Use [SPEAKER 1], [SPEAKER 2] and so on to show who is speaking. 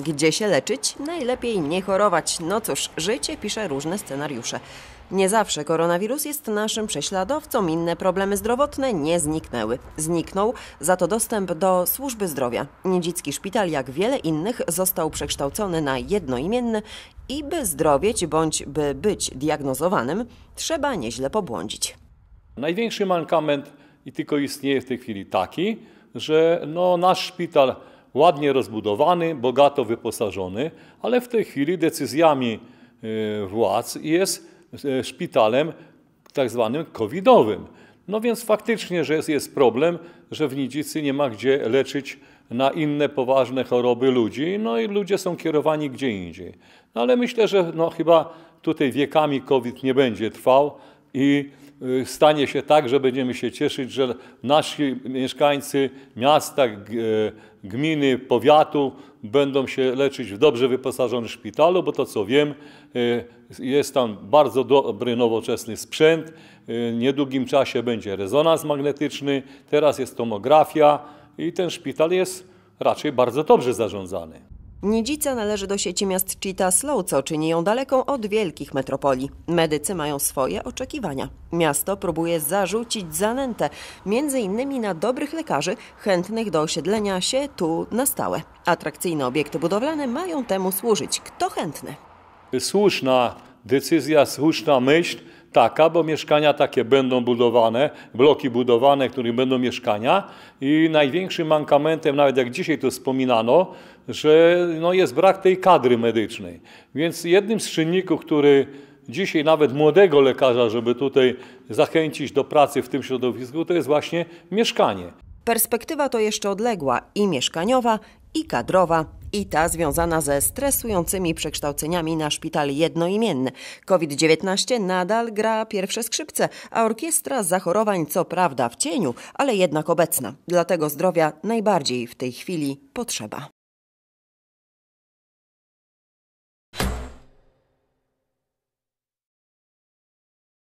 [SPEAKER 1] Gdzie się leczyć? Najlepiej nie chorować. No cóż, życie pisze różne scenariusze. Nie zawsze koronawirus jest naszym prześladowcą, inne problemy zdrowotne nie zniknęły. Zniknął za to dostęp do służby zdrowia. Niedzicki szpital, jak wiele innych, został przekształcony na jednoimienny i by zdrowieć bądź by być diagnozowanym, trzeba
[SPEAKER 2] nieźle pobłądzić. Największy mankament i tylko istnieje w tej chwili taki, że no, nasz szpital ładnie rozbudowany, bogato wyposażony, ale w tej chwili decyzjami e, władz jest e, szpitalem tak zwanym covidowym. No więc faktycznie, że jest, jest problem, że w Nidzicy nie ma gdzie leczyć na inne poważne choroby ludzi, no i ludzie są kierowani gdzie indziej. No ale myślę, że no chyba tutaj wiekami COVID nie będzie trwał, i y, stanie się tak, że będziemy się cieszyć, że nasi mieszkańcy miasta, e, gminy, powiatu będą się leczyć w dobrze wyposażonym szpitalu, bo to co wiem, y, jest tam bardzo dobry, nowoczesny sprzęt. W y, niedługim czasie będzie rezonans magnetyczny, teraz jest tomografia i ten szpital jest raczej bardzo dobrze zarządzany.
[SPEAKER 1] Nidzica należy do sieci miast Cheetah Slow, co czyni ją daleką od wielkich metropolii. Medycy mają swoje oczekiwania. Miasto próbuje zarzucić zanętę, między innymi na dobrych lekarzy chętnych do osiedlenia się tu na stałe. Atrakcyjne obiekty budowlane mają temu służyć. Kto chętny?
[SPEAKER 2] Słuszna decyzja, słuszna myśl taka, bo mieszkania takie będą budowane, bloki budowane, w których będą mieszkania i największym mankamentem, nawet jak dzisiaj to wspominano, że no jest brak tej kadry medycznej. Więc jednym z czynników, który dzisiaj nawet młodego lekarza, żeby tutaj zachęcić do pracy w tym środowisku, to jest właśnie mieszkanie.
[SPEAKER 1] Perspektywa to jeszcze odległa i mieszkaniowa, i kadrowa, i ta związana ze stresującymi przekształceniami na szpital jednoimienny. COVID-19 nadal gra pierwsze skrzypce, a orkiestra zachorowań co prawda w cieniu, ale jednak obecna. Dlatego zdrowia najbardziej w tej chwili potrzeba.